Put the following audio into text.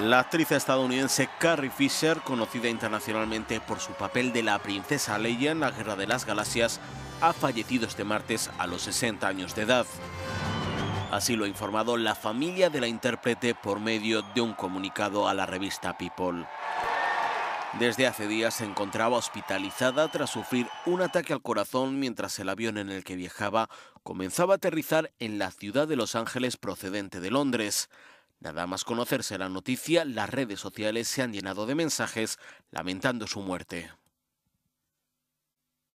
La actriz estadounidense Carrie Fisher, conocida internacionalmente por su papel de la princesa Leia en la Guerra de las Galaxias, ha fallecido este martes a los 60 años de edad. Así lo ha informado la familia de la intérprete por medio de un comunicado a la revista People. Desde hace días se encontraba hospitalizada tras sufrir un ataque al corazón mientras el avión en el que viajaba comenzaba a aterrizar en la ciudad de Los Ángeles procedente de Londres. Nada más conocerse la noticia, las redes sociales se han llenado de mensajes lamentando su muerte.